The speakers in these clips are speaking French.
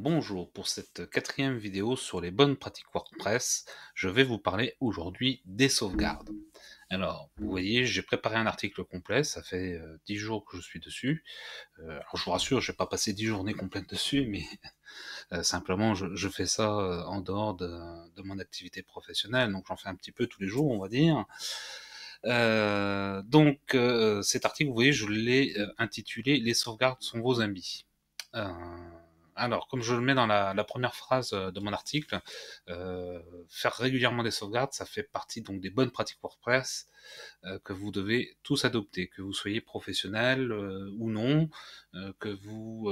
Bonjour, pour cette quatrième vidéo sur les bonnes pratiques WordPress, je vais vous parler aujourd'hui des sauvegardes. Alors, vous voyez, j'ai préparé un article complet, ça fait euh, dix jours que je suis dessus. Euh, alors, je vous rassure, je n'ai pas passé 10 journées complètes dessus, mais euh, simplement, je, fais ça en dehors de, mon activité professionnelle, donc j'en fais un petit peu tous les jours, on va dire. donc, cet article, vous voyez, je l'ai intitulé Les sauvegardes sont vos amis alors, comme je le mets dans la, première phrase euh, de mon article, euh, faire régulièrement des sauvegardes, ça fait partie donc des bonnes pratiques WordPress euh, que vous devez tous adopter, que vous soyez professionnel ou non, que vous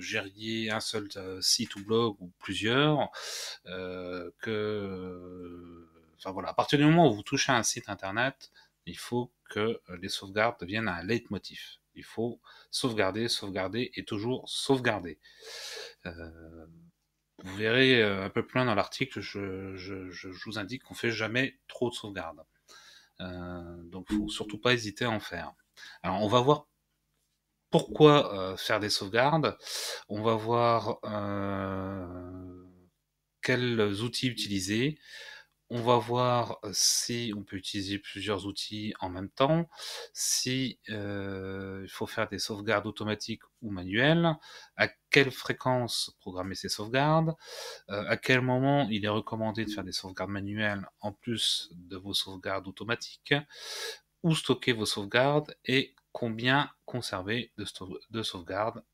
gériez un seul site ou blog ou plusieurs, que, voilà, à partir du moment où vous touchez un site internet, il faut que les sauvegardes deviennent un leitmotiv. Il faut sauvegarder, sauvegarder et toujours sauvegarder. Euh, vous verrez euh, un peu plus loin dans l'article, je, je, vous indique qu'on fait jamais trop de sauvegarde. Euh, donc faut surtout pas hésiter à en faire. Alors on va voir pourquoi euh, faire des sauvegardes. On va voir quels outils utiliser on va voir si on peut utiliser plusieurs outils en même temps, si il faut faire des sauvegardes automatiques ou manuelles, à quelle fréquence programmer ces sauvegardes, à quel moment il est recommandé de faire des sauvegardes manuelles en plus de vos sauvegardes automatiques, où stocker vos sauvegardes et combien conserver de sauvegardes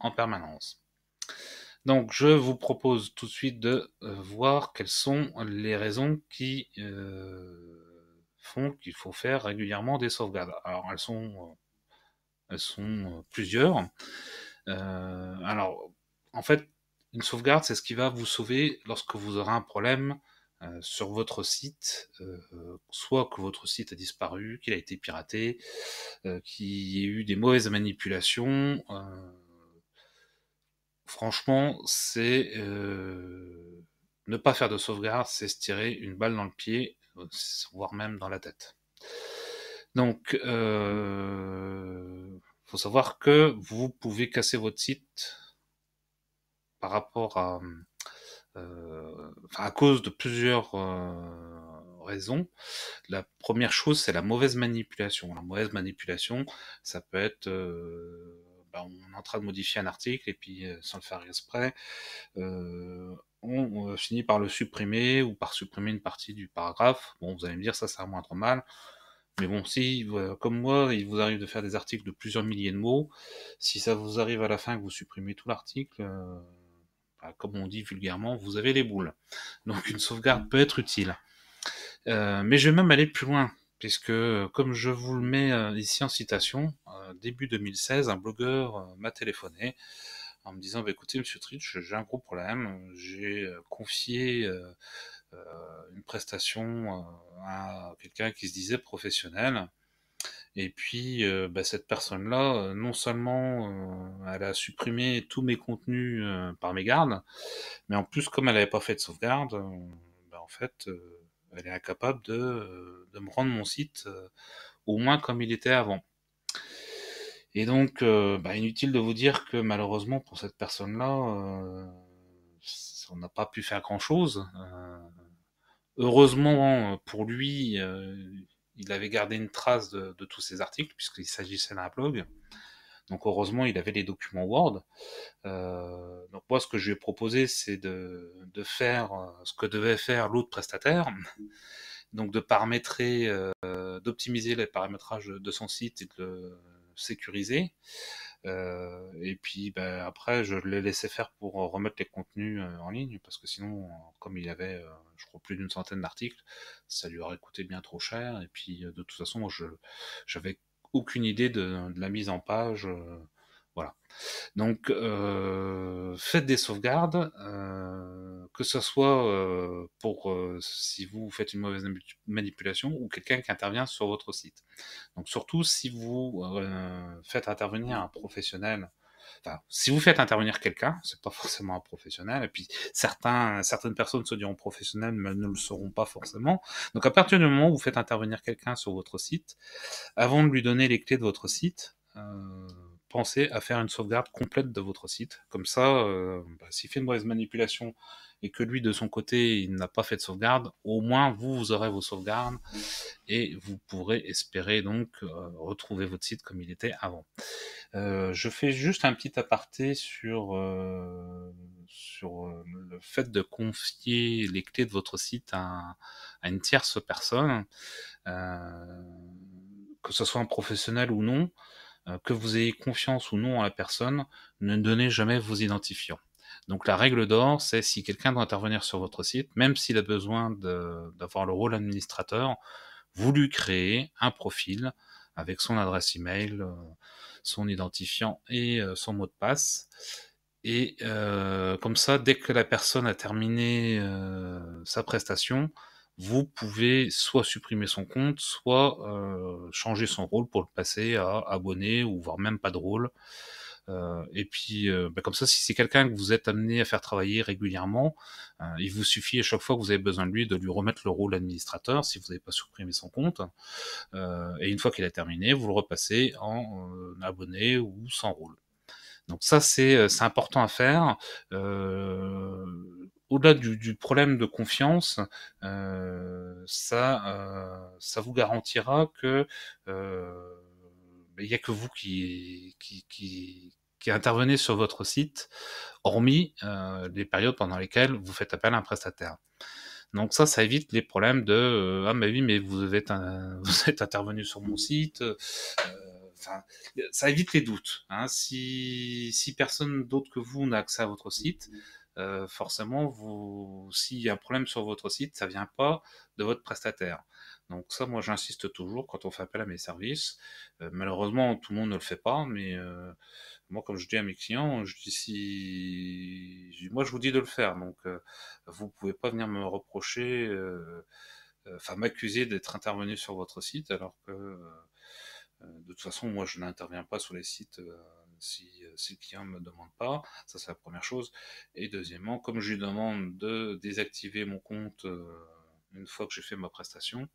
en permanence. Donc, je vous propose tout de suite de euh, voir quelles sont les raisons qui euh, font qu'il faut faire régulièrement des sauvegardes. Alors, elles sont, euh, elles sont plusieurs. alors, en fait, une sauvegarde, c'est ce qui va vous sauver lorsque vous aurez un problème sur votre site, soit que votre site a disparu, qu'il a été piraté, qu'il y ait eu des mauvaises manipulations, franchement, c'est euh, ne pas faire de sauvegarde, c'est se tirer une balle dans le pied, euh, voire même dans la tête. Donc, euh, faut savoir que vous pouvez casser votre site par rapport à, euh, à cause de plusieurs raisons. La première chose, c'est la mauvaise manipulation. La mauvaise manipulation, ça peut être bah, on est en train de modifier un article et puis euh, sans le faire exprès, euh, on finit par le supprimer ou par supprimer une partie du paragraphe. Bon, vous allez me dire ça, à moins trop mal. Mais bon, si, comme moi, il vous arrive de faire des articles de plusieurs milliers de mots, si ça vous arrive à la fin que vous supprimez tout l'article, euh, bah, comme on dit vulgairement, vous avez les boules. Donc une sauvegarde mmh. peut être utile. mais je vais même aller plus loin puisque, euh, comme je vous le mets euh, ici en citation, euh, début 2016, un blogueur m'a téléphoné en me disant bah, écoutez monsieur Trich, j'ai un gros problème j'ai confié une prestation à quelqu'un qui se disait professionnel et puis bah, cette personne là non seulement elle a supprimé tous mes contenus par mes gardes, mais en plus comme elle n'avait pas fait de sauvegarde bah, en fait elle est incapable euh, de, me rendre mon site euh, au moins comme il était avant. Et donc, euh, bah, inutile de vous dire que malheureusement pour cette personne-là, on n'a pas pu faire grand-chose. heureusement pour lui, il avait gardé une trace de, de tous ses articles puisqu'il s'agissait d'un blog. Donc heureusement, il avait les documents Word. Euh, donc moi, ce que je lui ai proposé, c'est de, de, faire euh, ce que devait faire l'autre prestataire, donc de paramétrer, euh, d'optimiser les paramétrages de son site et de le sécuriser. et puis ben, après, je l'ai laissé faire pour remettre les contenus en ligne, parce que sinon, comme il avait, je crois, plus d'une centaine d'articles, ça lui aurait coûté bien trop cher. Et puis de toute façon, je j'avais aucune idée de, la mise en page. Euh, voilà. Donc, euh, faites des sauvegardes, euh, que ce soit pour si vous faites une mauvaise manipulation ou quelqu'un qui intervient sur votre site. Donc, surtout si vous faites intervenir un professionnel si vous faites intervenir quelqu'un, ce c'est pas forcément un professionnel. Et puis certaines personnes se diront professionnels, mais ne le seront pas forcément. Donc à partir du moment où vous faites intervenir quelqu'un sur votre site, avant de lui donner les clés de votre site, euh, pensez à faire une sauvegarde complète de votre site. Comme ça, euh, bah, s'il fait une mauvaise manipulation et que lui, de son côté, il n'a pas fait de sauvegarde, au moins vous, vous aurez vos sauvegardes et vous pourrez espérer donc euh, retrouver votre site comme il était avant. Euh, je fais juste un petit aparté sur, euh, sur le fait de confier les clés de votre site à, à une tierce personne, que ce soit un professionnel ou non, que vous ayez confiance ou non à la personne, ne donnez jamais vos identifiants. Donc la règle d'or, c'est si quelqu'un doit intervenir sur votre site, même s'il a besoin d'avoir le rôle administrateur, vous lui créez un profil avec son adresse email, euh, son identifiant et euh, son mot de passe. Et euh, comme ça, dès que la personne a terminé sa prestation, vous pouvez soit supprimer son compte, soit changer son rôle pour le passer à abonné ou voire même pas de rôle. Euh, et puis, euh, bah, comme ça, si c'est quelqu'un que vous êtes amené à faire travailler régulièrement, euh, il vous suffit à chaque fois que vous avez besoin de lui de lui remettre le rôle administrateur si vous n'avez pas supprimé son compte. et une fois qu'il a terminé, vous le repassez en abonné ou sans rôle. Donc ça, c'est important à faire. au-delà du, problème de confiance, ça, ça vous garantira que bah, il n'y a que vous qui, qui, qui, intervenez sur votre site, hormis euh, les périodes pendant lesquelles vous faites appel à un prestataire. Donc ça, ça évite les problèmes de euh, ah mais oui mais vous êtes vous êtes intervenu sur mon site. Euh, ça évite les doutes. Hein. Si, si personne d'autre que vous n'a accès à votre site, forcément, vous, s'il y a un problème sur votre site, ça vient pas de votre prestataire. Donc ça, moi, j'insiste toujours quand on fait appel à mes services. malheureusement, tout le monde ne le fait pas, mais moi, comme je dis à mes clients, je dis si. Moi, je vous dis de le faire. Donc, euh, vous ne pouvez pas venir me reprocher, euh, euh, enfin, m'accuser d'être intervenu sur votre site, alors que, de toute façon, moi, je n'interviens pas sur les sites si, si le client ne me demande pas. Ça, c'est la première chose. Et deuxièmement, comme je lui demande de désactiver mon compte une fois que j'ai fait ma prestation,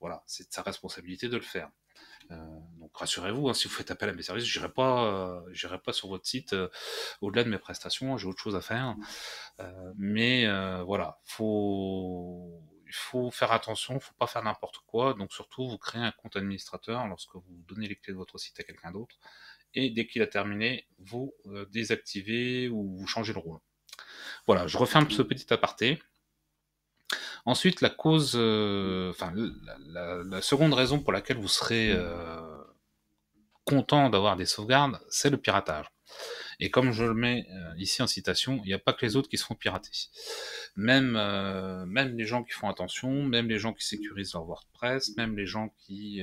voilà, c'est de sa responsabilité de le faire. Euh, donc rassurez-vous, hein, si vous faites appel à mes services, j'irai pas, euh, pas sur votre site euh, au-delà de mes prestations. J'ai autre chose à faire. mais voilà, il faut faire attention, il ne faut pas faire n'importe quoi. Donc surtout, vous créez un compte administrateur lorsque vous donnez les clés de votre site à quelqu'un d'autre. Et dès qu'il a terminé, vous désactivez ou vous changez le rôle. Voilà, je referme ce petit aparté. Ensuite, la cause, euh, enfin, la, seconde raison pour laquelle vous serez euh, content d'avoir des sauvegardes, c'est le piratage. Et comme je le mets euh, ici en citation, il n'y a pas que les autres qui se font pirater. Même, même les gens qui font attention, même les gens qui sécurisent leur WordPress, même les gens qui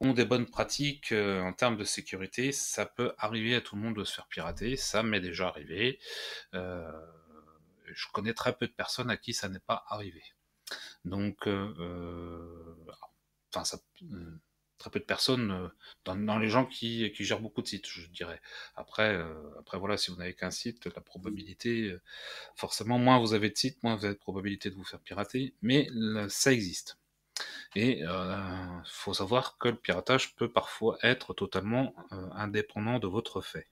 ont des bonnes pratiques en termes de sécurité, ça peut arriver à tout le monde de se faire pirater. Ça m'est déjà arrivé je connais très peu de personnes à qui ça n'est pas arrivé. Donc, euh, euh, enfin, euh, très peu de personnes dans, les gens qui, gèrent beaucoup de sites, je dirais. Après, après voilà, si vous n'avez qu'un site, la probabilité, forcément, moins vous avez de sites, moins vous avez de probabilité de vous faire pirater, mais ça existe. Et il faut savoir que le piratage peut parfois être totalement indépendant de votre fait.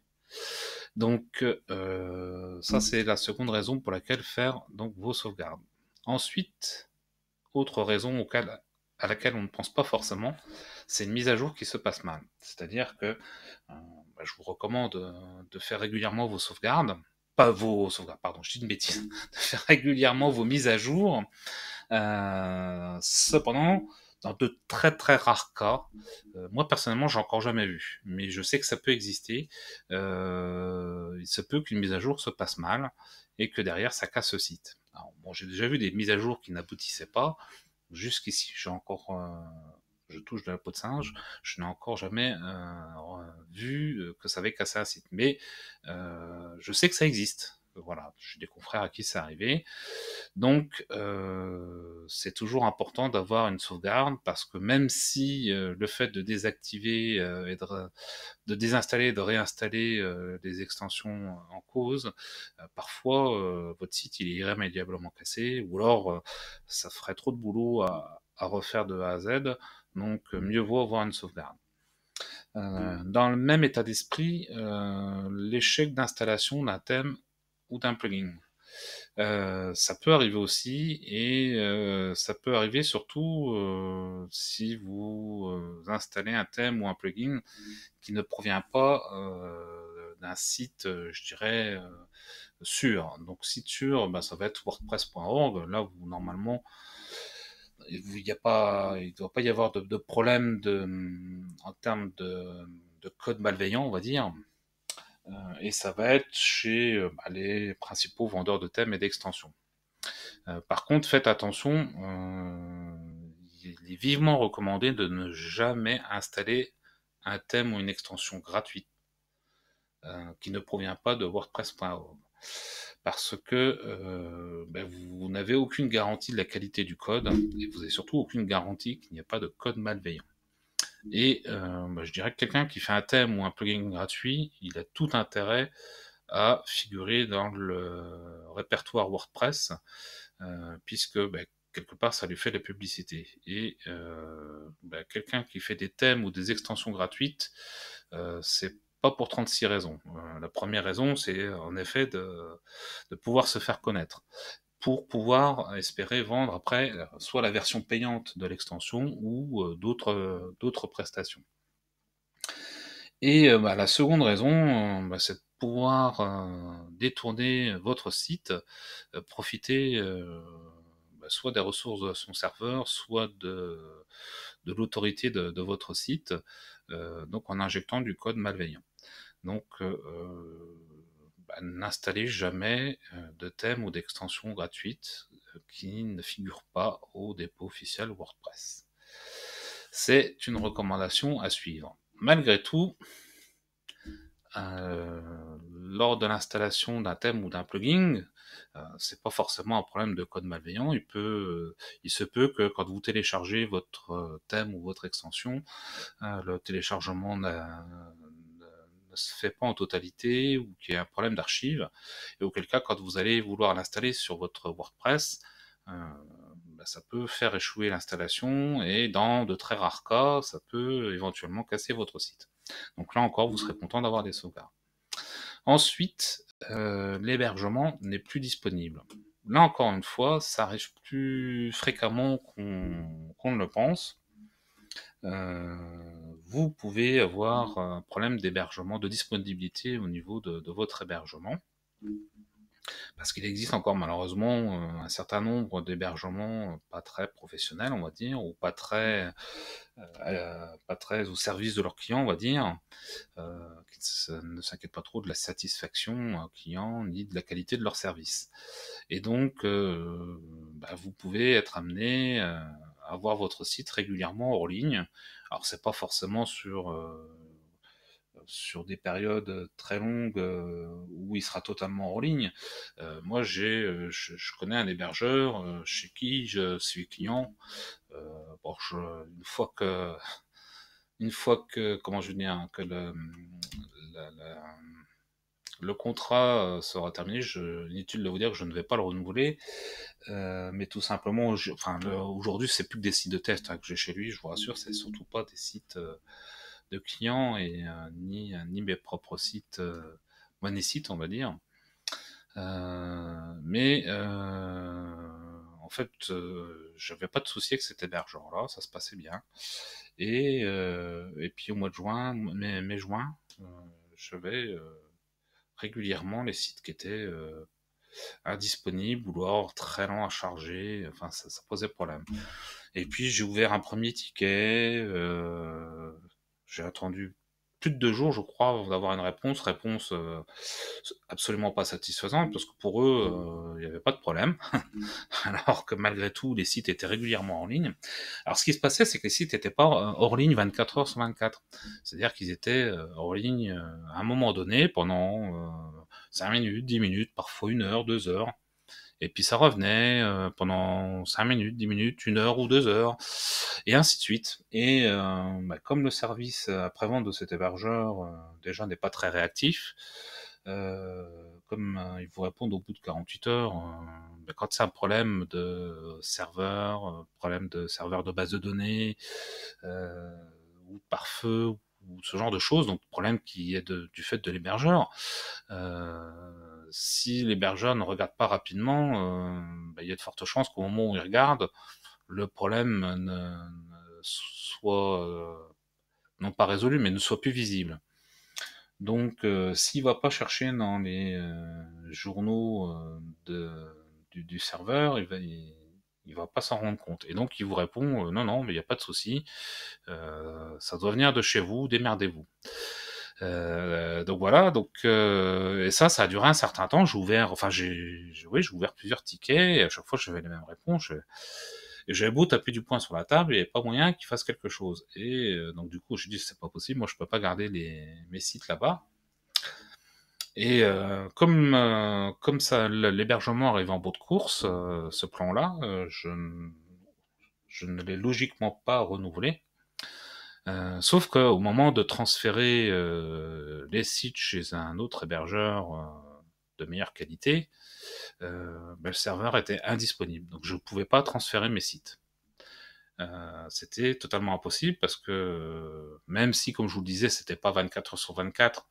Donc euh, ça c'est la seconde raison pour laquelle faire donc vos sauvegardes. Ensuite, autre raison à laquelle on ne pense pas forcément, c'est une mise à jour qui se passe mal. C'est-à-dire que euh, bah, je vous recommande euh, de faire régulièrement vos sauvegardes, pas vos sauvegardes, pardon, je dis une bêtise, de faire régulièrement vos mises à jour. cependant, dans de très très rares cas. Euh, moi personnellement, j'ai encore jamais vu, mais je sais que ça peut exister. Euh, il se peut qu'une mise à jour se passe mal et que derrière ça casse le site. bon, j'ai déjà vu des mises à jour qui n'aboutissaient pas. Jusqu'ici, j'ai encore, euh, je touche de la peau de singe, je n'ai encore jamais euh, vu que ça avait cassé un site, mais je sais que ça existe. Euh, voilà, j'ai des confrères à qui c'est arrivé. Donc, euh, c'est toujours important d'avoir une sauvegarde parce que même si euh, le fait de désactiver et de, désinstaller et de réinstaller les extensions en cause, parfois votre site il est irrémédiablement cassé ou alors ça ferait trop de boulot à, refaire de A à Z. Donc, mieux vaut avoir une sauvegarde. Mm. dans le même état d'esprit, l'échec d'installation d'un thème ou d'un plugin. Euh, ça peut arriver aussi et euh, ça peut arriver surtout euh, si vous installez un thème ou un plugin qui ne provient pas d'un site, je dirais, sûr. Donc site sûr, bah, ça va être wordpress.org. Là, où normalement, il n'y a pas, il doit pas y avoir de, problème de, en termes de code malveillant, on va dire. Euh, et ça va être chez euh, bah, les principaux vendeurs de thèmes et d'extensions. Euh, par contre, faites attention, il est vivement recommandé de ne jamais installer un thème ou une extension gratuite qui ne provient pas de WordPress.org. Parce que ben, vous, n'avez aucune garantie de la qualité du code et vous n'avez surtout aucune garantie qu'il n'y a pas de code malveillant. Et euh, bah, je dirais que quelqu'un qui fait un thème ou un plugin gratuit, il a tout intérêt à figurer dans le répertoire WordPress, euh, puisque bah, quelque part ça lui fait de la publicité. Et euh, bah, quelqu'un qui fait des thèmes ou des extensions gratuites, c'est pas pour 36 raisons. la première raison, c'est en effet de pouvoir se faire connaître pour pouvoir euh, espérer vendre après euh, soit la version payante de l'extension ou euh, d'autres, d'autres prestations. Et bah, la seconde raison, bah, c'est de pouvoir détourner votre site, profiter bah, soit des ressources de son serveur, soit de, de l'autorité de, votre site, donc en injectant du code malveillant. Donc n'installez jamais euh, de thème ou d'extension gratuite euh, qui ne figure pas au dépôt officiel WordPress. C'est une recommandation à suivre. Malgré tout, euh, lors de l'installation d'un thème ou d'un plugin, c'est pas forcément un problème de code malveillant. Il peut, il se peut que quand vous téléchargez votre thème ou votre extension, le téléchargement ne se fait pas en totalité ou qu'il y a un problème d'archive. Et auquel cas, quand vous allez vouloir l'installer sur votre WordPress, euh, bah, ça peut faire échouer l'installation et dans de très rares cas, ça peut éventuellement casser votre site. Donc là encore, vous serez content d'avoir des sauvegardes. Ensuite, euh, l'hébergement n'est plus disponible. Là encore une fois, ça arrive plus fréquemment qu'on ne le pense. Euh, vous pouvez avoir un problème d'hébergement, de disponibilité au niveau de, votre hébergement. Parce qu'il existe encore malheureusement euh, un certain nombre d'hébergements euh, pas très professionnels, on va dire, ou pas très, pas très au service de leurs clients, on va dire, qui ne s'inquiètent pas trop de la satisfaction client ni de la qualité de leur service. Et donc, bah, vous pouvez être amené avoir votre site régulièrement hors ligne. Alors c'est pas forcément sur euh, sur des périodes très longues euh, où il sera totalement en ligne. Euh, moi, j'ai, je, connais un hébergeur chez qui je suis client. bon, une fois que, une fois que, comment je veux dire, que le, le contrat euh, sera terminé. Je, inutile de vous dire que je ne vais pas le renouveler. Euh, mais tout simplement, je, enfin, aujourd'hui, c'est plus que des sites de test hein, que j'ai chez lui, je vous rassure, c'est surtout pas des sites euh, de clients et ni, ni mes propres sites, moi, sites, on va dire. mais en fait, je n'avais pas de souci avec cet hébergeur-là, ça se passait bien. Et, et puis au mois de juin, mai-juin, je vais régulièrement les sites qui étaient euh, indisponibles ou alors très lents à charger. Enfin, ça, posait problème. Et puis j'ai ouvert un premier ticket. Euh, j'ai attendu plus de deux jours, je crois, d'avoir une réponse. Réponse euh, absolument pas satisfaisante, parce que pour eux, euh, il n'y avait pas de problème. Mm. Alors que malgré tout, les sites étaient régulièrement en ligne. Alors ce qui se passait, c'est que les sites n'étaient pas euh, hors ligne 24 heures sur 24. C'est-à-dire qu'ils étaient hors ligne à un moment donné pendant 5 minutes, 10 minutes, parfois une heure, deux heures et puis ça revenait euh, pendant cinq minutes, dix minutes, une heure ou deux heures, et ainsi de suite. Et euh, bah, comme le service après-vente de cet hébergeur euh, déjà n'est pas très réactif, comme ils vous répondent au bout de 48 heures, bah, quand c'est un problème de serveur, problème de serveur de base de données, ou par feu, ou ce genre de choses, donc problème qui est du fait de l'hébergeur, euh, si l'hébergeur ne regarde pas rapidement, euh, bah, il y a de fortes chances qu'au moment où il regarde, le problème ne, soit euh, non pas résolu, mais ne soit plus visible. Donc, euh, s'il ne va pas chercher dans les journaux du, serveur, il va, va pas s'en rendre compte. Et donc, il vous répond non, non, mais il n'y a pas de souci, ça doit venir de chez vous, démerdez-vous. Euh, donc voilà, donc euh, et ça, ça a duré un certain temps. J'ai ouvert, enfin j'ai, oui, j'ai ouvert plusieurs tickets. à chaque fois, j'avais les mêmes réponses. J'ai beau taper du poing sur la table, il n'y avait pas moyen qu'il fasse quelque chose. Et euh, donc du coup, je dis c'est pas possible. Moi, je peux pas garder les, mes sites là-bas. Et comme comme ça, l'hébergement arrive en bout de course, ce plan-là, je je ne l'ai logiquement pas renouvelé. Euh, sauf qu'au moment de transférer euh, les sites chez un autre hébergeur euh, de meilleure qualité, ben, le serveur était indisponible. Donc je ne pouvais pas transférer mes sites. c'était totalement impossible parce que même si, comme je vous le disais, c'était pas 24 sur 24,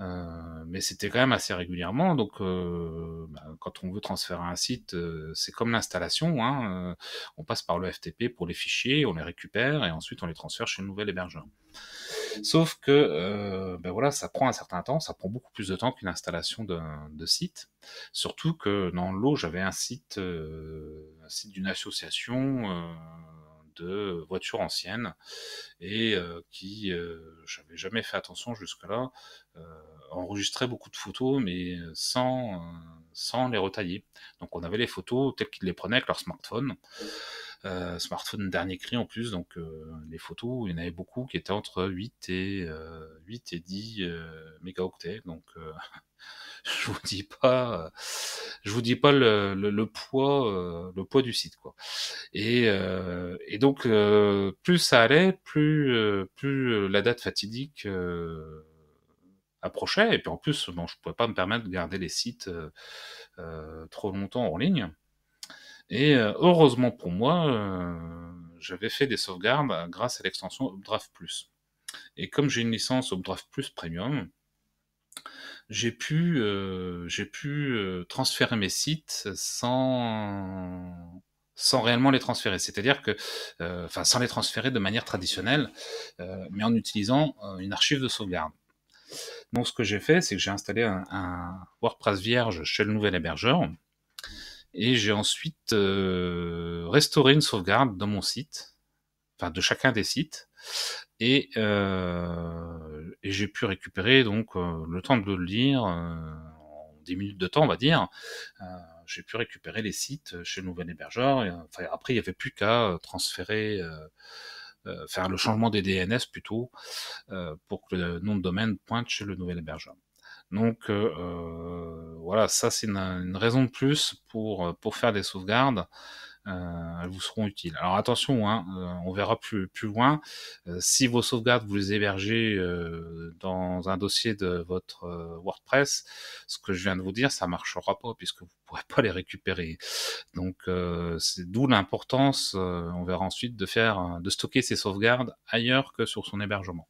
euh, mais c'était quand même assez régulièrement. Donc, euh, bah, quand on veut transférer un site, euh, c'est comme l'installation. Hein, on passe par le FTP pour les fichiers, on les récupère et ensuite on les transfère chez le nouvel hébergeur. Sauf que, ben voilà, ça prend un certain temps, ça prend beaucoup plus de temps qu'une installation de, de, site. Surtout que dans l'eau, j'avais un site, un site d'une association de voitures anciennes et euh, qui, euh, j'avais jamais fait attention jusque-là, euh, enregistrait beaucoup de photos mais sans, sans les retailler. Donc on avait les photos telles qu'ils les prenaient avec leur smartphone. Euh, smartphone dernier cri en plus, donc euh, les photos, il y en avait beaucoup qui étaient entre 8 et, 8 euh, et 10 mégaoctets. Donc je vous dis pas, je vous dis pas le, poids, le poids du site quoi. Et, et donc plus ça allait, plus, plus la date fatidique approchait. Et puis en plus, bon, je pouvais pas me permettre de garder les sites trop longtemps en ligne. Et euh, heureusement pour moi, euh, j'avais fait des sauvegardes euh, grâce à l'extension Updraft Plus. Et comme j'ai une licence Updraft Plus Premium, j'ai pu, pu transférer mes sites sans, sans réellement les transférer. C'est-à-dire que, enfin, sans les transférer de manière traditionnelle, mais en utilisant une archive de sauvegarde. Donc, ce que j'ai fait, c'est que j'ai installé un WordPress vierge chez le nouvel hébergeur. Et j'ai ensuite euh, restauré une sauvegarde dans mon site, enfin de chacun des sites, et, euh, j'ai pu récupérer donc euh, le temps de le lire en 10 minutes de temps, on va dire. j'ai pu récupérer les sites chez le nouvel hébergeur. Et, enfin, après, il n'y avait plus qu'à transférer. faire le changement des DNS plutôt pour que le nom de domaine pointe chez le nouvel hébergeur. Donc voilà, ça c'est une, raison de plus pour, euh, pour faire des sauvegardes. Euh, elles vous seront utiles. Alors attention, hein, euh, on verra plus, plus loin. si vos sauvegardes, vous les hébergez dans un dossier de votre WordPress, ce que je viens de vous dire, ça ne marchera pas puisque vous ne pourrez pas les récupérer. Donc c'est d'où l'importance, on verra ensuite, de faire de stocker ces sauvegardes ailleurs que sur son hébergement.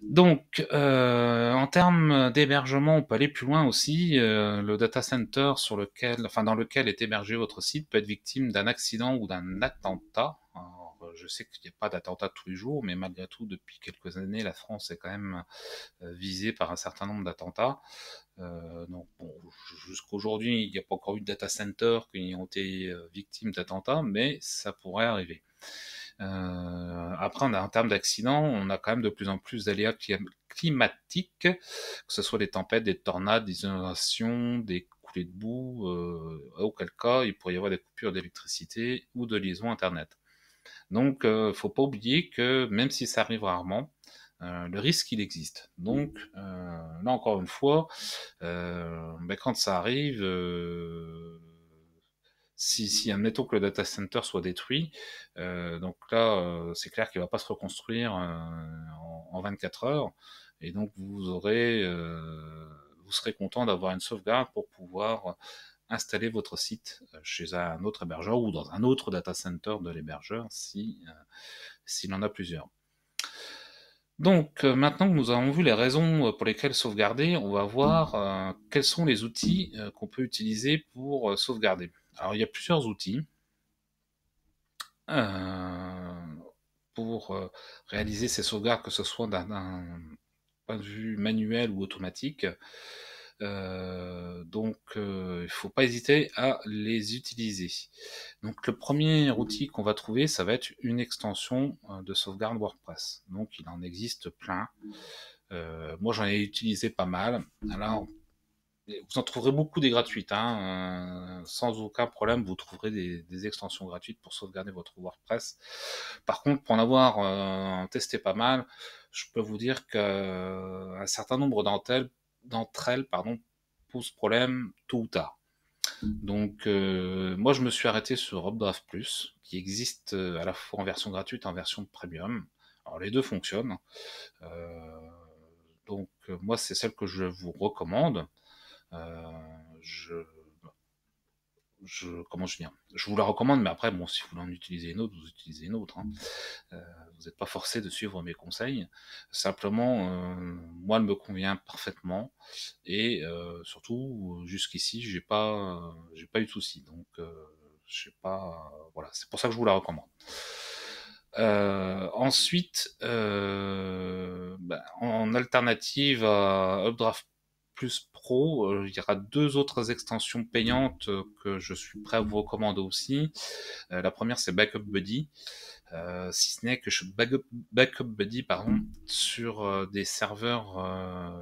Donc, euh, en termes d'hébergement, on peut aller plus loin aussi. Euh, le data center sur lequel, enfin, dans lequel est hébergé votre site peut être victime d'un accident ou d'un attentat. je sais qu'il n'y a pas d'attentat tous les jours, mais malgré tout, depuis quelques années, la France est quand même euh, visée par un certain nombre d'attentats. Euh, donc, bon, jusqu'aujourd'hui, il n'y a pas encore eu de data center qui ont été victimes d'attentats, mais ça pourrait arriver. Euh, après, en termes d'accidents, on a quand même de plus en plus d'aléas climatiques, que ce soit des tempêtes, des tornades, des inondations, des coulées de boue, euh, auquel cas il pourrait y avoir des coupures d'électricité ou de liaison Internet. Donc, ne euh, faut pas oublier que même si ça arrive rarement, le risque il existe. Donc mmh. là encore une fois, euh, ben, quand ça arrive, si, si, admettons que le data center soit détruit, euh, donc là, euh, c'est clair qu'il ne va pas se reconstruire euh, en, 24 heures. Et donc, vous aurez, vous serez content d'avoir une sauvegarde pour pouvoir installer votre site chez un autre hébergeur ou dans un autre data center de l'hébergeur s'il en a plusieurs. Donc maintenant que nous avons vu les raisons pour lesquelles sauvegarder, on va voir quels sont les outils qu'on peut utiliser pour sauvegarder. Alors il y a plusieurs outils euh, pour euh, réaliser ces sauvegardes, que ce soit d'un point de vue manuel ou automatique. Euh, donc il ne faut pas hésiter à les utiliser. Donc le premier outil qu'on va trouver, ça va être une extension de sauvegarde WordPress. Donc il en existe plein. moi, j'en ai utilisé pas mal. Alors, vous en trouverez beaucoup des gratuites. Hein, euh, sans aucun problème, vous trouverez des, extensions gratuites pour sauvegarder votre WordPress. Par contre, pour en avoir euh, testé pas mal, je peux vous dire qu'un euh, certain nombre d'entre elles, pardon, posent problème tôt ou tard. Donc, moi, je me suis arrêté sur Robdraft Plus, qui existe à la fois en version gratuite et en version premium. Alors, les deux fonctionnent. donc, moi, c'est celle que je vous recommande. Euh, je, je, comment je hein. Je vous la recommande, mais après, bon, si vous voulez en utiliser une autre, vous utilisez une autre. Hein. Mm. Euh, vous n'êtes pas forcé de suivre mes conseils. Simplement, euh, moi, elle me convient parfaitement. Et surtout, jusqu'ici, j'ai pas, j'ai pas eu de soucis. Donc, je sais pas. voilà, c'est pour ça que je vous la recommande. ensuite, ben, en alternative à Updraft plus pro. Euh, il y aura deux autres extensions payantes euh, que je suis prêt à vous recommander aussi. Euh, la première, c'est Backup Buddy. si ce n'est que je backup, backup buddy pardon, mm. sur des serveurs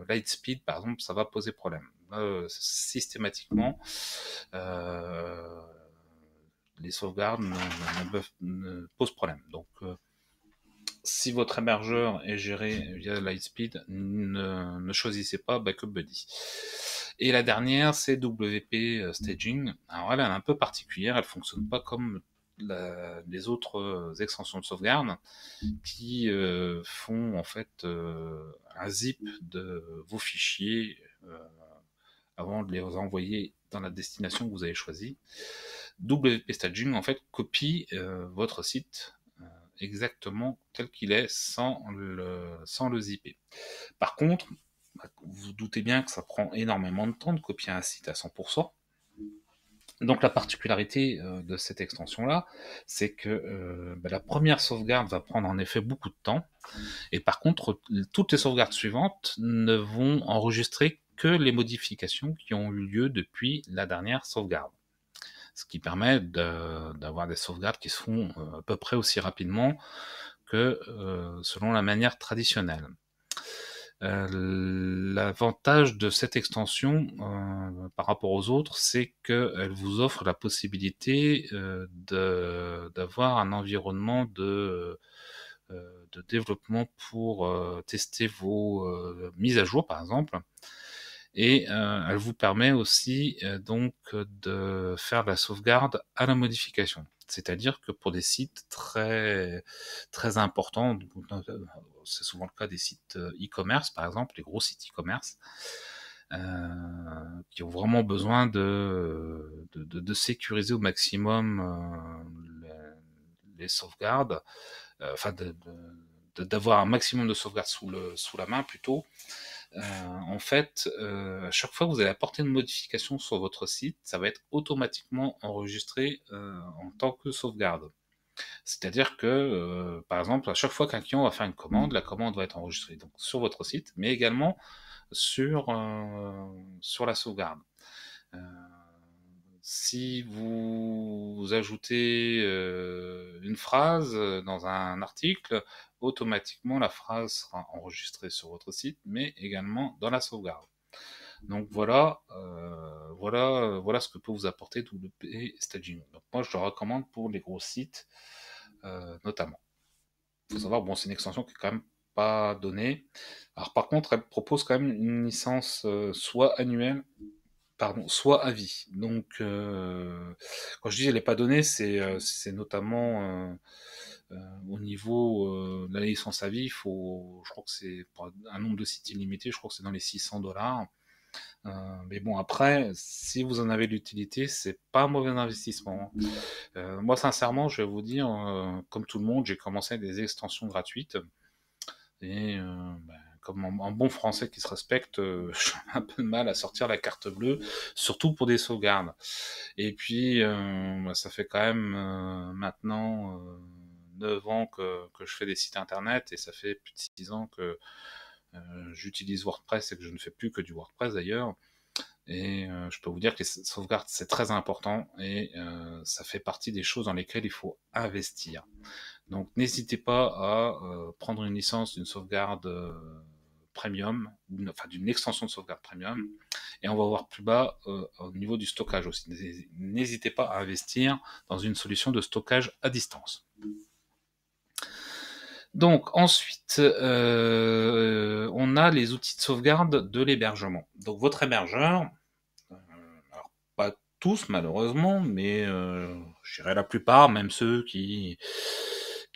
Lightspeed, par exemple, ça va poser problème. systématiquement, les sauvegardes ne, posent problème. Donc, si votre hébergeur est géré via Lightspeed, ne, choisissez pas Backup Buddy. Et la dernière, c'est WP euh, Staging. Alors elle, est un peu particulière, elle fonctionne pas comme les autres euh, extensions de sauvegarde qui euh, font en fait un zip de vos fichiers avant de les envoyer dans la destination que vous avez choisie. WP Staging en fait copie votre site exactement tel qu'il est sans le, sans le zipper. Par contre, bah, vous, doutez bien que ça prend énormément de temps de copier un site à 100%. Donc la particularité euh, de cette extension-là, c'est que euh, bah, la première sauvegarde va prendre en effet beaucoup de temps, et par contre, toutes les sauvegardes suivantes ne vont enregistrer que les modifications qui ont eu lieu depuis la dernière sauvegarde ce qui permet d'avoir des sauvegardes qui se font euh, à peu près aussi rapidement que euh, selon la manière traditionnelle. Euh, l'avantage de cette extension par rapport aux autres, c'est qu'elle vous offre la possibilité d'avoir un environnement de développement pour tester vos mises à jour, par exemple et euh, elle vous permet aussi euh, donc de faire la sauvegarde à la modification. C'est-à-dire que pour des sites très, très importants, euh, c'est souvent le cas des sites e-commerce, par exemple, les gros sites e-commerce, qui ont vraiment besoin de, de, sécuriser au maximum les, sauvegardes, enfin d'avoir un maximum de sauvegardes sous la main plutôt. Euh, en fait, euh, à chaque fois que vous allez apporter une modification sur votre site, ça va être automatiquement enregistré euh, en tant que sauvegarde. C'est-à-dire que, par exemple, à chaque fois qu'un client va faire une commande, la commande va être enregistrée donc sur votre site, mais également sur, sur la sauvegarde si vous ajoutez euh, une phrase euh, dans un article, automatiquement la phrase sera enregistrée sur votre site, mais également dans la sauvegarde. Donc mmh. voilà, euh, voilà, voilà ce que peut vous apporter WP Staging. moi je le recommande pour les gros sites notamment. Il faut savoir, bon, c'est une extension qui est quand même pas donnée. Alors par contre, elle propose quand même une licence soit annuelle, pardon, soit à vie. Donc, euh, quand je dis qu'elle n'est pas donnée, c'est euh, notamment euh, au niveau de la licence à vie. Il faut, je crois que c'est un nombre de sites illimité, je crois que c'est dans les 600 dollars. mais bon, après, si vous en avez l'utilité, c'est pas un mauvais investissement. Hein. moi, sincèrement, je vais vous dire, comme tout le monde, j'ai commencé avec des extensions gratuites. Et ben, comme un bon français qui se respecte, euh, j'ai un peu de mal à sortir la carte bleue, surtout pour des sauvegardes. Et puis, euh, bah, ça fait quand même euh, maintenant 9 ans que, que, je fais des sites internet et ça fait plus de 6 ans que j'utilise WordPress et que je ne fais plus que du WordPress d'ailleurs. Et je peux vous dire que les sauvegardes, c'est très important et ça fait partie des choses dans lesquelles il faut investir. Donc n'hésitez pas à prendre une licence une sauvegarde premium, enfin d'une extension de sauvegarde premium. Mm. Et on va voir plus bas euh, au niveau du stockage aussi. N'hésitez pas à investir dans une solution de stockage à distance. Donc ensuite, euh, on a les outils de sauvegarde de l'hébergement. Donc votre hébergeur, euh, alors pas tous malheureusement, mais je dirais la plupart, même ceux qui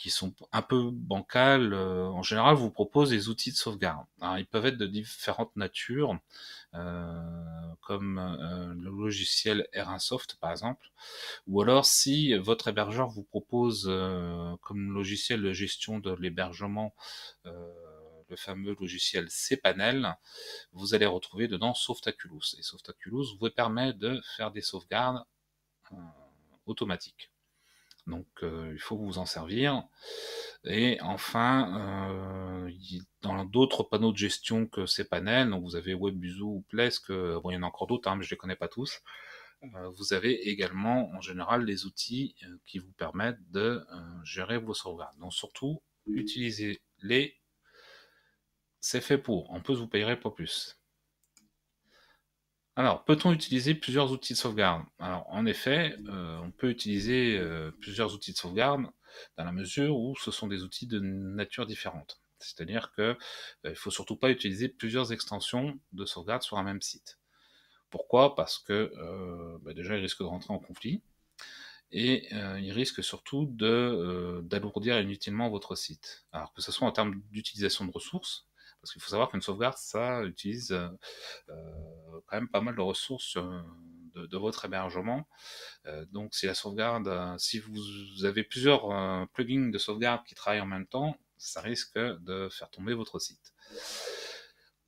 qui sont un peu bancales, euh, en général vous proposent des outils de sauvegarde. Alors, ils peuvent être de différentes natures, euh, comme euh, le logiciel R1Soft par exemple, ou alors si votre hébergeur vous propose comme logiciel de gestion de l'hébergement le fameux logiciel cPanel, vous allez retrouver dedans Softaculous. Et Softaculous vous permet de faire des sauvegardes automatiques. Donc euh, il faut vous en servir. Et enfin, euh, dans d'autres panneaux de gestion que ces panels, donc vous avez WebUSU ou Plesk, euh, il y en a encore d'autres, hein, mais je ne les connais pas tous. vous avez également en général les outils qui vous permettent de gérer vos sauvegardes. Donc surtout, utilisez-les. C'est fait pour. on plus, vous payerez pas plus. Alors, peut-on utiliser plusieurs outils de sauvegarde Alors, en effet, euh, on peut utiliser euh, plusieurs outils de sauvegarde dans la mesure où ce sont des outils de nature différente. C'est-à-dire qu'il euh, ne faut surtout pas utiliser plusieurs extensions de sauvegarde sur un même site. Pourquoi Parce que bah, déjà, ils risquent de rentrer en conflit et il risque surtout d'alourdir inutilement votre site. Alors que ce soit en termes d'utilisation de ressources, parce qu'il faut savoir qu'une sauvegarde, ça utilise euh, euh, quand même pas mal de ressources euh, de, votre hébergement. donc si la sauvegarde, si vous avez plusieurs plugins de sauvegarde qui travaillent en même temps, ça risque de faire tomber votre site.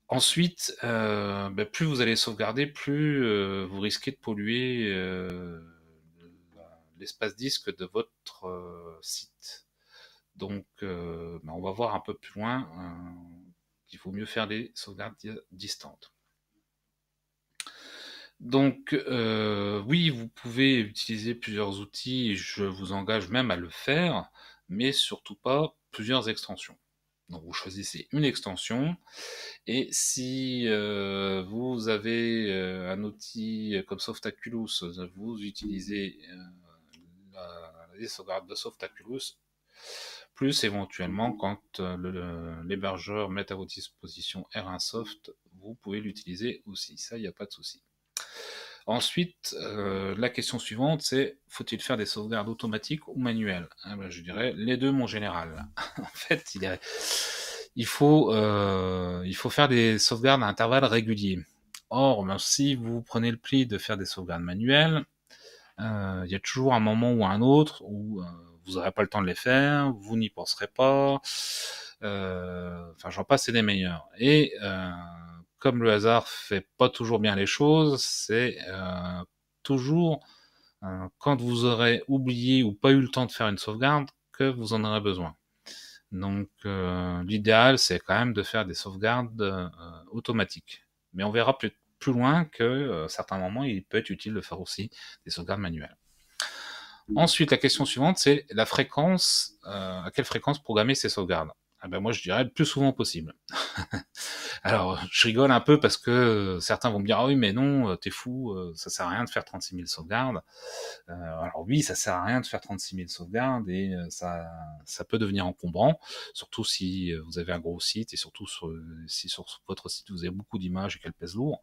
Ensuite, ben, plus vous allez sauvegarder, plus vous risquez de polluer l'espace disque de votre site. Donc, ben, on va voir un peu plus loin il vaut mieux faire les sauvegardes distantes. Donc euh, oui, vous pouvez utiliser plusieurs outils, je vous engage même à le faire, mais surtout pas plusieurs extensions. Donc vous choisissez une extension et si euh, vous avez euh, un outil comme Softaculous, vous utilisez la, les sauvegardes de Softaculous, plus éventuellement mhm. quand euh, l'hébergeur met à votre disposition R1 Soft, vous pouvez l'utiliser aussi, ça il n'y a pas de souci. Ensuite, euh, la question suivante, c'est faut-il faire des sauvegardes automatiques ou manuelles ah ben, Je dirais les deux, mon général. en fait, il, faut, euh, il faut faire des sauvegardes à intervalles réguliers. Or, ben, si vous prenez le pli de faire des sauvegardes manuelles, il y a toujours un moment ou un autre où vous n'aurez pas le temps de les faire, vous n'y penserez pas. Euh, enfin, j'en passe, c'est des meilleurs. Et euh, comme le hasard fait pas toujours bien les choses, c'est euh, toujours quand vous aurez oublié ou pas eu le temps de faire une sauvegarde que vous en aurez besoin. Donc l'idéal, c'est quand même de faire des sauvegardes automatiques. Mais on verra plus, loin que certains moments, il peut être utile de faire aussi des sauvegardes manuelles. Ensuite, la question suivante, c'est la fréquence, euh, à quelle fréquence programmer ces sauvegardes ah ben moi je dirais le plus souvent possible. Alors je rigole un peu parce que euh, certains vont me dire ah oui mais non euh, t'es fou euh, ça sert à rien de faire 36 000 sauvegardes. alors oui ça sert à rien de faire 36 000 sauvegardes et ça ça peut devenir encombrant surtout si vous avez un gros site et surtout si sur votre site vous avez beaucoup d'images et qu'elles pèsent lourd.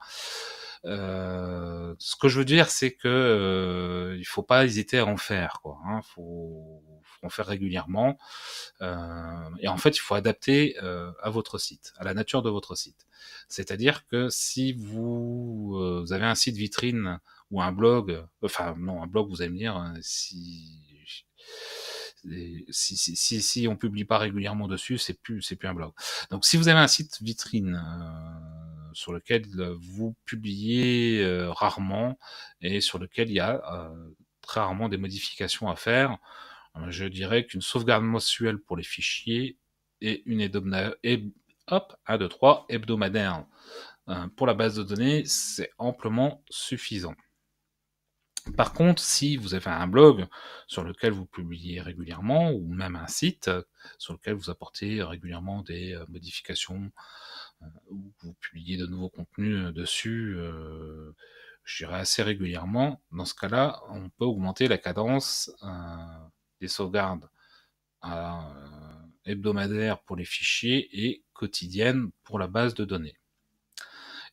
ce que je veux dire c'est que il faut pas hésiter à en faire quoi. Hein. faut qu'on fait régulièrement. Euh, et en fait, il faut adapter euh, à votre site, à la nature de votre site. C'est-à-dire que si euh, vous, avez un site vitrine ou un blog, enfin non, un blog, vous allez me dire, hein, si si, si, si, on publie pas régulièrement dessus, c'est plus c'est plus un blog. Donc si vous avez un site vitrine sur lequel vous publiez rarement et sur lequel il y a très rarement des modifications à faire, euh, je dirais qu'une sauvegarde mensuelle pour les fichiers et une hebdomadaire, hop, 2, 3, hebdomadaire pour la base de données, c'est amplement suffisant. Par contre, si vous avez un blog sur lequel vous publiez régulièrement, ou même un site euh, sur lequel vous apportez régulièrement des euh, modifications, ou vous publiez de nouveaux contenus dessus, je dirais assez régulièrement, dans ce cas-là, on peut augmenter la cadence des sauvegardes euh, hebdomadaires pour les fichiers et quotidiennes pour la base de données.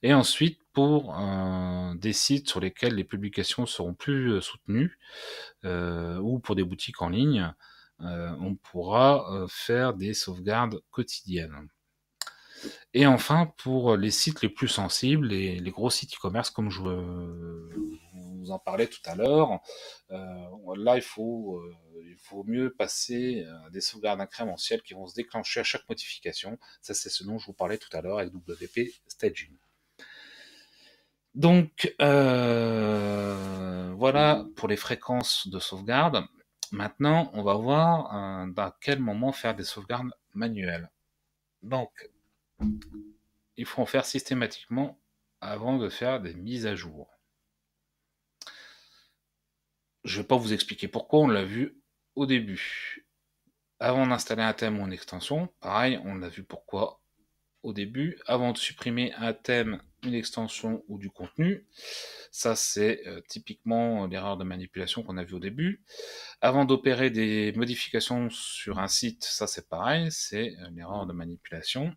Et ensuite, pour euh, des sites sur lesquels les publications seront plus euh, soutenues ou pour des boutiques en ligne, on pourra faire des sauvegardes quotidiennes. Et enfin, pour les sites les plus sensibles, les, gros sites e-commerce, comme je euh, vous en parlais tout à l'heure, euh, là, euh, il faut, mieux passer à des sauvegardes incrémentielles qui vont se déclencher à chaque modification. Ça, c'est ce dont je vous parlais tout à l'heure avec WP Staging. Donc, voilà pour les fréquences de sauvegarde. Maintenant, on va voir à quel moment faire des sauvegardes manuelles. Donc, il faut en faire systématiquement avant de faire des mises à jour. Je ne vais pas vous expliquer pourquoi, on l'a vu au début. Avant d'installer un thème ou une extension, pareil, on l'a vu pourquoi au début. Avant de supprimer un thème, une extension ou du contenu, ça c'est euh, typiquement l'erreur de manipulation qu'on a vu au début. Avant d'opérer des modifications sur un site, ça c'est pareil, c'est une euh, l'erreur de manipulation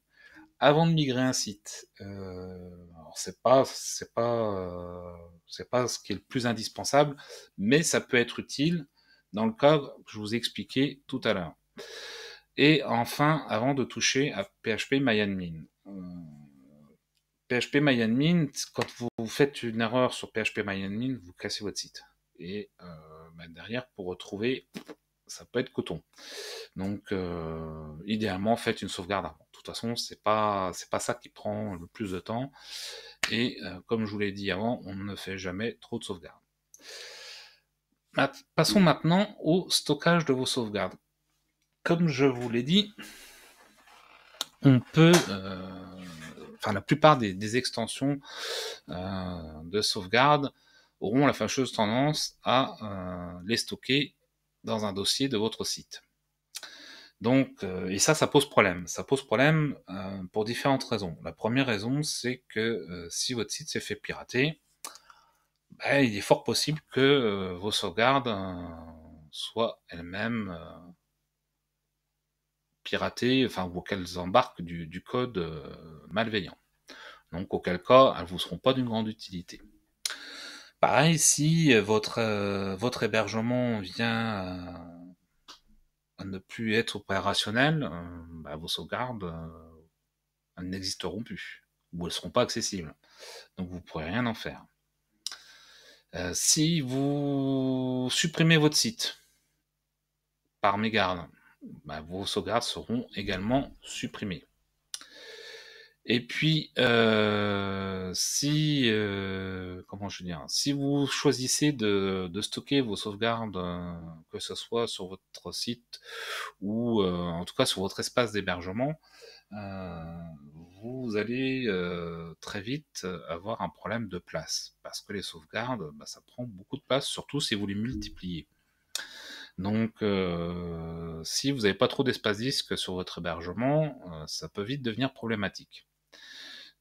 avant de migrer un site, euh, c'est pas c'est pas euh, c'est pas ce qui est le plus indispensable, mais ça peut être utile dans le cadre que je vous ai expliqué tout à l'heure. Et enfin, avant de toucher à PHP MyAdmin. Euh, PHP MyAdmin, quand vous faites une erreur sur PHP MyAdmin, vous cassez votre site. Et euh, bah, derrière, pour retrouver, ça peut être coton. Donc, euh, idéalement, faites une sauvegarde avant. De toute façon, c'est pas c'est pas ça qui prend le plus de temps. Et euh, comme je vous l'ai dit avant, on ne fait jamais trop de sauvegardes. Passons maintenant au stockage de vos sauvegardes. Comme je vous l'ai dit, on peut, euh, enfin la plupart des extensions de sauvegarde auront la fâcheuse tendance à les stocker dans un dossier de votre site. Donc, euh, et ça, ça pose problème. Ça pose problème euh, pour différentes raisons. La première raison, c'est que euh, si votre site s'est fait pirater, ben, il est fort possible que vos sauvegardes soient elles-mêmes piratées, enfin, ou qu'elles embarquent du, du code malveillant. Donc, auquel cas, elles vous seront pas d'une grande utilité. Pareil, si euh, votre, euh, votre hébergement vient euh, à ne plus être opérationnel, bah, vos sauvegardes n'existeront plus ou elles ne seront pas accessibles. Donc vous ne pourrez rien en faire. si vous supprimez votre site par mégarde, bah, vos sauvegardes seront également supprimées. Et puis, euh, si, euh, comment je veux dire, si vous choisissez de, stocker vos sauvegardes, euh, que ce soit sur votre site ou en tout cas sur votre espace d'hébergement, vous allez très vite avoir un problème de place parce que les sauvegardes, bah, ça prend beaucoup de place, surtout si vous les multipliez. Donc, si vous n'avez pas trop d'espace disque sur votre hébergement, ça peut vite devenir problématique.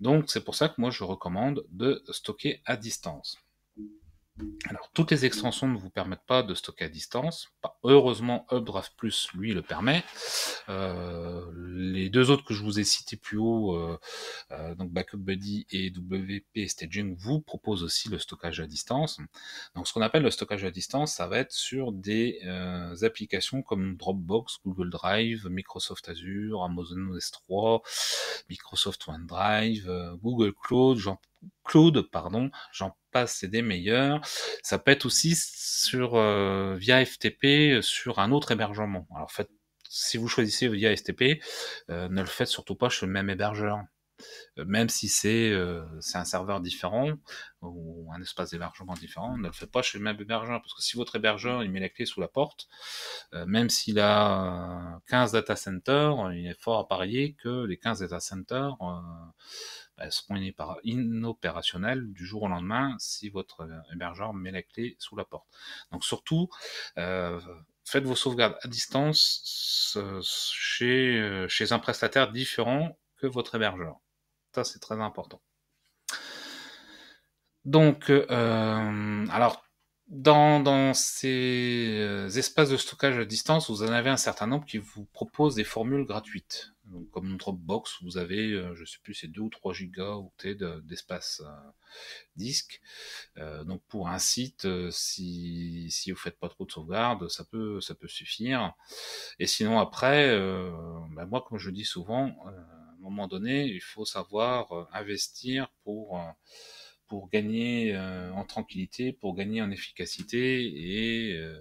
Donc c'est pour ça que moi je recommande de stocker à distance. Alors, toutes les extensions ne vous permettent pas de stocker à distance. Bah, heureusement, Updraft Plus, lui, le permet. Euh, les deux autres que je vous ai cités plus haut, euh, euh, donc Backup Buddy et WP Staging, vous proposent aussi le stockage à distance. Donc, ce qu'on appelle le stockage à distance, ça va être sur des applications comme Dropbox, Google Drive, Microsoft Azure, Amazon S3, Microsoft OneDrive, Google Cloud, Jean Cloud, pardon, c'est des meilleurs. Ça peut être aussi sur euh, via FTP euh, sur un autre hébergement. Alors fait si vous choisissez via FTP, euh, ne le faites surtout pas chez le même hébergeur. même si c'est un serveur différent ou un espace d'hébergement différent, ne le faites pas chez le même hébergeur. Parce que si votre hébergeur il met la clé sous la porte, même s'il a 15 data centers, il est fort à parier que les 15 data centers bah, elles seront inopérationnelles du jour au lendemain si votre euh, hébergeur met la clé sous la porte. Donc surtout, euh, faites vos sauvegardes à distance euh, chez, chez un prestataire différent que votre hébergeur. Ça, c'est très important. Donc, euh, alors, dans, ces euh, espaces de stockage à distance, vous en avez un certain nombre qui vous proposent des formules gratuites. Donc, comme Dropbox, vous avez, euh, je ne sais plus, c'est 2 ou 3 gigaoctets d'espace euh, disque. donc pour un site, si, vous ne faites pas trop de sauvegarde, ça peut, ça peut suffire. Et sinon après, ben, moi comme je dis souvent, à un moment donné, il faut savoir investir pour pour gagner euh, en tranquillité, pour gagner en efficacité. Et euh,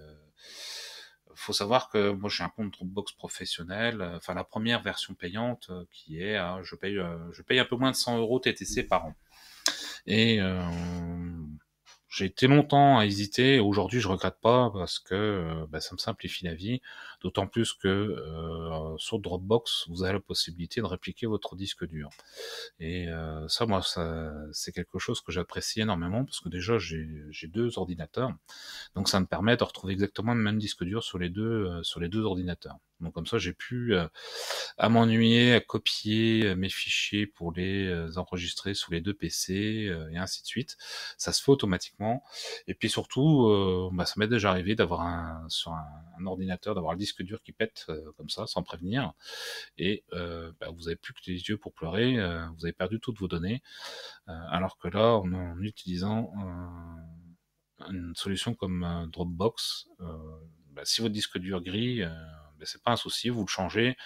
faut savoir que moi j'ai un compte Dropbox professionnel, euh, enfin la première version payante qui est, ah, je paye, je paye un peu moins de 100 euros TTC par an. Et j'ai été longtemps à hésiter. Aujourd'hui, je regrette pas parce que bah, ça me simplifie la vie. D'autant plus que euh, sur Dropbox, vous avez la possibilité de répliquer votre disque dur. Et euh, ça, moi, ça, c'est quelque chose que j'apprécie énormément parce que déjà, j'ai, j'ai deux ordinateurs. Donc, ça me permet de retrouver exactement le même disque dur sur les deux, euh, sur les deux ordinateurs. Donc comme ça, j'ai pu à m'ennuyer, à copier mes fichiers pour les enregistrer sous les deux PC et ainsi de suite. Ça se fait automatiquement. Et puis surtout, bah, ça m'est déjà arrivé d'avoir un, sur un, ordinateur, d'avoir le disque dur qui pète euh, comme ça, sans prévenir, et euh, bah, vous n'avez plus que les yeux pour pleurer, euh, vous avez perdu toutes vos données, alors que là, en, utilisant une solution comme Dropbox, bah, si votre disque dur gris, bah, c'est pas un souci, vous le changez,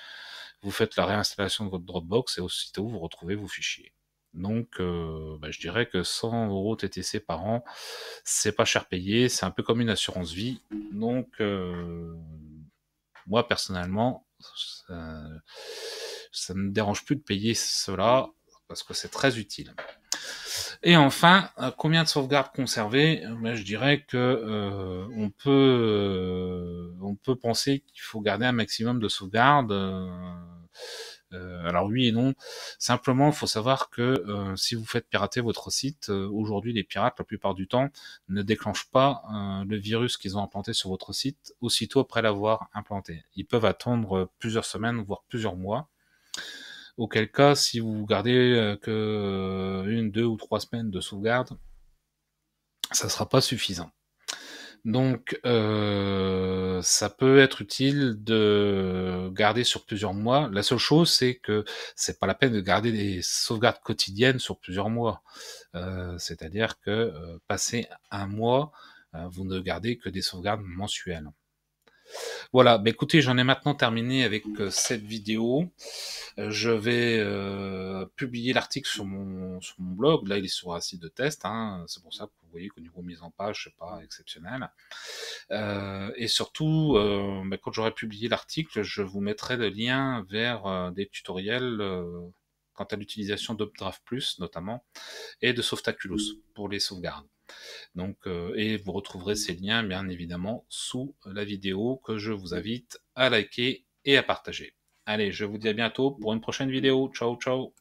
vous faites la réinstallation de votre Dropbox et aussitôt vous retrouvez vos fichiers. Donc, je dirais que 100 euros TTC par an, c'est pas cher payé, c'est un peu comme une assurance vie. Donc, moi personnellement, ça, ne me dérange plus de payer cela parce que c'est très utile. Et enfin, euh, combien de sauvegardes conserver je dirais que euh, on peut euh, on peut penser qu'il faut garder un maximum de sauvegardes. Euh, alors oui et non. Simplement, il faut savoir que euh, si vous faites pirater votre site, euh, aujourd'hui les pirates, la plupart du temps, ne déclenchent pas le virus qu'ils ont implanté sur votre site aussitôt après l'avoir implanté. Ils peuvent attendre plusieurs semaines, voire plusieurs mois. Auquel cas, si vous gardez que une, deux ou trois semaines de sauvegarde, ça ne sera pas suffisant. Donc, euh, ça peut être utile de garder sur plusieurs mois. La seule chose, c'est que c'est pas la peine de garder des sauvegardes quotidiennes sur plusieurs mois. Euh, c'est-à-dire que euh, passer un mois, vous ne gardez que des sauvegardes mensuelles. Voilà, Ben écoutez, j'en ai maintenant terminé avec cette vidéo. Je vais publier l'article sur mon, sur mon blog. Là, il est sur un site de test. Hein. C'est pour ça vous voyez qu'au niveau mise en page, n'est pas exceptionnel. Euh, et surtout, euh, bah, quand j'aurai publié l'article, je vous mettrai le lien vers euh, des tutoriels quant à l'utilisation d'OpDraft Plus notamment et de Softaculous pour les sauvegardes. Donc, et vous retrouverez ces liens bien évidemment sous la vidéo que je vous invite à liker et à partager. Allez, je vous dis à bientôt pour une prochaine vidéo. Ciao, ciao.